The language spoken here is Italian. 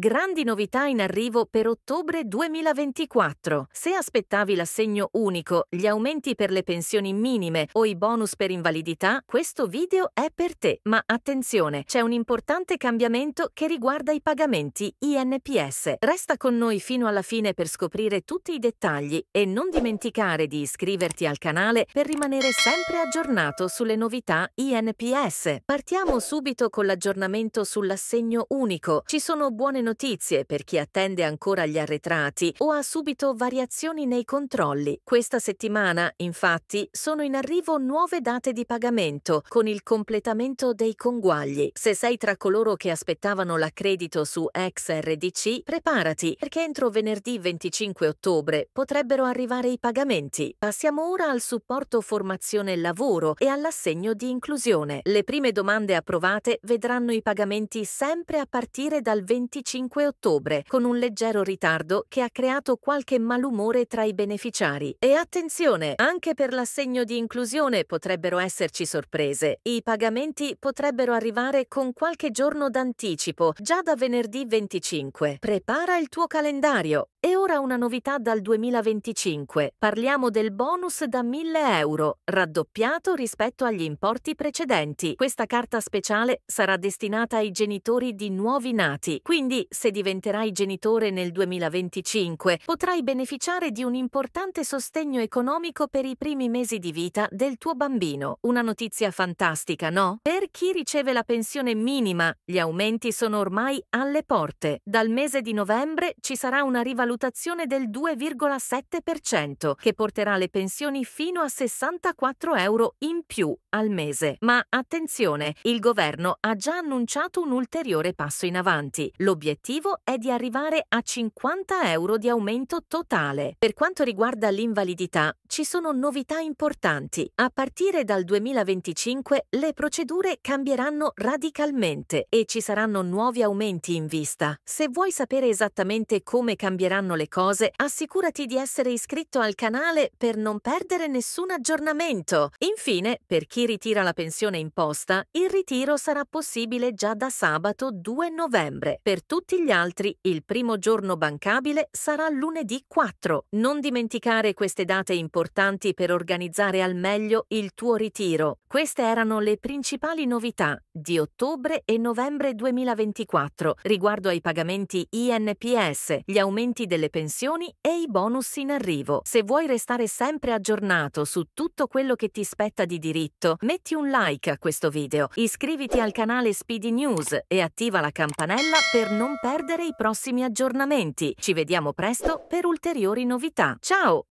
Grandi novità in arrivo per ottobre 2024. Se aspettavi l'assegno unico, gli aumenti per le pensioni minime o i bonus per invalidità, questo video è per te. Ma attenzione, c'è un importante cambiamento che riguarda i pagamenti INPS. Resta con noi fino alla fine per scoprire tutti i dettagli e non dimenticare di iscriverti al canale per rimanere sempre aggiornato sulle novità INPS. Partiamo subito con l'aggiornamento sull'assegno unico. Ci sono buone notizie notizie per chi attende ancora gli arretrati o ha subito variazioni nei controlli. Questa settimana, infatti, sono in arrivo nuove date di pagamento con il completamento dei conguagli. Se sei tra coloro che aspettavano l'accredito su XRDC, preparati perché entro venerdì 25 ottobre potrebbero arrivare i pagamenti. Passiamo ora al supporto formazione lavoro e all'assegno di inclusione. Le prime domande approvate vedranno i pagamenti sempre a partire dal 25 5 ottobre, con un leggero ritardo che ha creato qualche malumore tra i beneficiari. E attenzione, anche per l'assegno di inclusione potrebbero esserci sorprese. I pagamenti potrebbero arrivare con qualche giorno d'anticipo, già da venerdì 25. Prepara il tuo calendario e ora una novità dal 2025. Parliamo del bonus da 1000 euro, raddoppiato rispetto agli importi precedenti. Questa carta speciale sarà destinata ai genitori di nuovi nati, quindi se diventerai genitore nel 2025 potrai beneficiare di un importante sostegno economico per i primi mesi di vita del tuo bambino. Una notizia fantastica, no? Per chi riceve la pensione minima, gli aumenti sono ormai alle porte. Dal mese di novembre ci sarà una rivalutazione inflazione del 2,7% che porterà le pensioni fino a 64 euro in più al mese. Ma attenzione, il governo ha già annunciato un ulteriore passo in avanti. L'obiettivo è di arrivare a 50 euro di aumento totale. Per quanto riguarda l'invalidità, ci sono novità importanti. A partire dal 2025 le procedure cambieranno radicalmente e ci saranno nuovi aumenti in vista. Se vuoi sapere esattamente come cambieranno le cose, assicurati di essere iscritto al canale per non perdere nessun aggiornamento. Infine, per chi ritira la pensione imposta, il ritiro sarà possibile già da sabato 2 novembre. Per tutti gli altri, il primo giorno bancabile sarà lunedì 4. Non dimenticare queste date importanti per organizzare al meglio il tuo ritiro. Queste erano le principali novità di ottobre e novembre 2024 riguardo ai pagamenti INPS, gli aumenti delle pensioni e i bonus in arrivo. Se vuoi restare sempre aggiornato su tutto quello che ti spetta di diritto, metti un like a questo video, iscriviti al canale Speedy News e attiva la campanella per non perdere i prossimi aggiornamenti. Ci vediamo presto per ulteriori novità. Ciao!